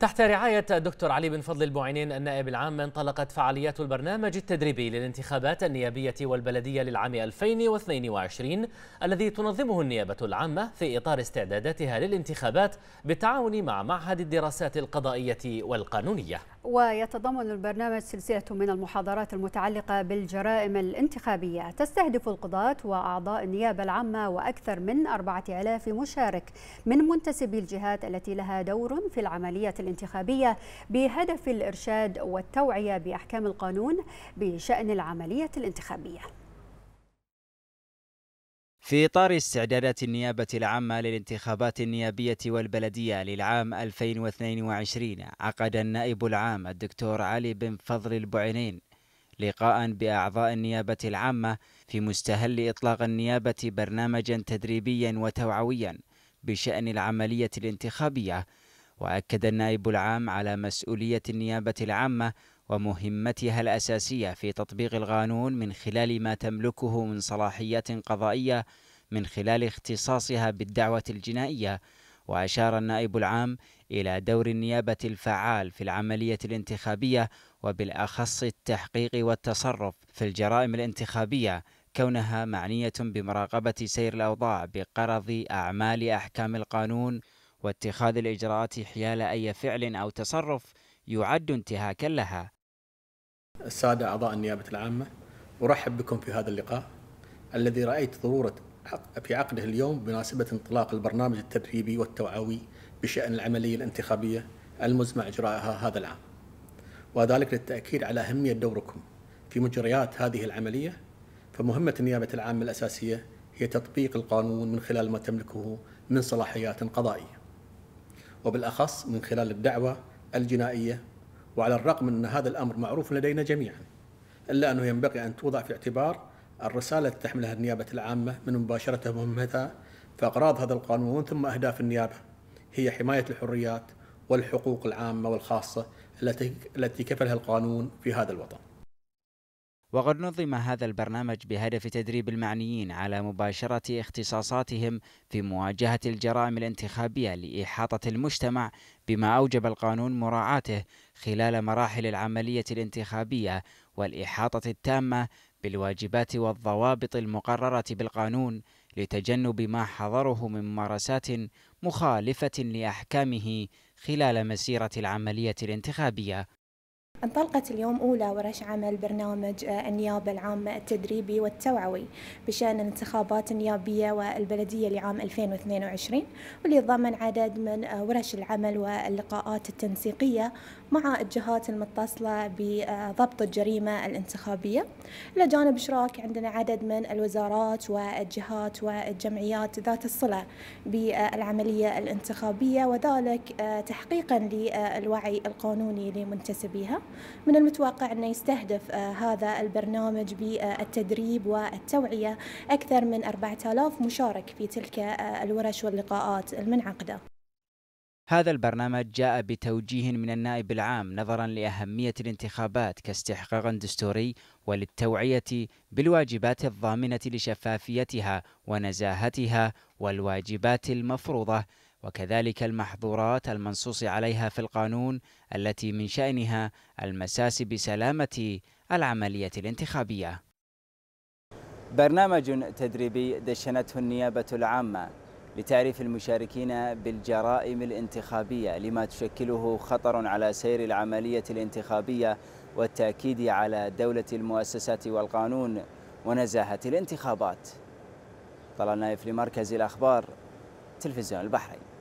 تحت رعاية الدكتور علي بن فضل البوعينين النائب العام انطلقت فعاليات البرنامج التدريبي للانتخابات النيابية والبلدية للعام 2022 الذي تنظمه النيابة العامة في إطار استعداداتها للانتخابات بالتعاون مع معهد الدراسات القضائية والقانونية ويتضمن البرنامج سلسلة من المحاضرات المتعلقة بالجرائم الانتخابية تستهدف القضاة وأعضاء النيابة العامة وأكثر من 4000 مشارك من منتسبي الجهات التي لها دور في العملية الانتخابية بهدف الإرشاد والتوعية بأحكام القانون بشأن العملية الانتخابية في إطار استعدادات النيابة العامة للانتخابات النيابية والبلدية للعام 2022 عقد النائب العام الدكتور علي بن فضل البعينين لقاء بأعضاء النيابة العامة في مستهل إطلاق النيابة برنامجا تدريبيا وتوعويا بشأن العملية الانتخابية وأكد النائب العام على مسؤولية النيابة العامة ومهمتها الأساسية في تطبيق القانون من خلال ما تملكه من صلاحيات قضائية من خلال اختصاصها بالدعوة الجنائية وأشار النائب العام إلى دور النيابة الفعال في العملية الانتخابية وبالأخص التحقيق والتصرف في الجرائم الانتخابية كونها معنية بمراقبة سير الأوضاع بقرض أعمال أحكام القانون واتخاذ الإجراءات حيال أي فعل أو تصرف يعد انتهاكا لها السادة أعضاء النيابة العامة أرحب بكم في هذا اللقاء الذي رأيت ضرورة في عقده اليوم بمناسبة انطلاق البرنامج التدريبي والتوعوي بشأن العملية الانتخابية المزمع إجراءها هذا العام وذلك للتأكيد على أهمية دوركم في مجريات هذه العملية فمهمة النيابة العامة الأساسية هي تطبيق القانون من خلال ما تملكه من صلاحيات قضائية وبالأخص من خلال الدعوة الجنائية وعلى الرغم أن هذا الأمر معروف لدينا جميعا إلا أنه ينبغي أن توضع في اعتبار الرسالة التي تحملها النيابة العامة من مباشرة مهمتها فأغراض هذا القانون ثم أهداف النيابة هي حماية الحريات والحقوق العامة والخاصة التي كفلها القانون في هذا الوطن وقد نظم هذا البرنامج بهدف تدريب المعنيين على مباشرة اختصاصاتهم في مواجهة الجرائم الانتخابية لإحاطة المجتمع بما أوجب القانون مراعاته خلال مراحل العملية الانتخابية والإحاطة التامة بالواجبات والضوابط المقررة بالقانون لتجنب ما حضره من ممارسات مخالفة لأحكامه خلال مسيرة العملية الانتخابية انطلقت اليوم أولى ورش عمل برنامج آه، النيابة العامة التدريبي والتوعوي بشأن الانتخابات النيابية والبلدية لعام 2022 واللي ضمن عدد من آه، ورش العمل واللقاءات التنسيقية مع الجهات المتصلة بضبط الجريمة الانتخابية إلى جانب إشراك عندنا عدد من الوزارات والجهات والجمعيات ذات الصلة بالعملية الانتخابية وذلك آه، تحقيقا للوعي القانوني لمنتسبيها من المتوقع أنه يستهدف آه، هذا البرنامج بالتدريب والتوعية أكثر من 4000 مشارك في تلك آه، الورش واللقاءات المنعقدة هذا البرنامج جاء بتوجيه من النائب العام نظرا لأهمية الانتخابات كاستحقاق دستوري وللتوعية بالواجبات الضامنة لشفافيتها ونزاهتها والواجبات المفروضة وكذلك المحظورات المنصوص عليها في القانون التي من شأنها المساس بسلامة العملية الانتخابية. برنامج تدريبي دشنته النيابة العامة لتعريف المشاركين بالجرائم الانتخابية لما تشكله خطر على سير العملية الانتخابية والتأكيد على دولة المؤسسات والقانون ونزاهة الانتخابات. طلال نايف لمركز الأخبار تلفزيون البحرين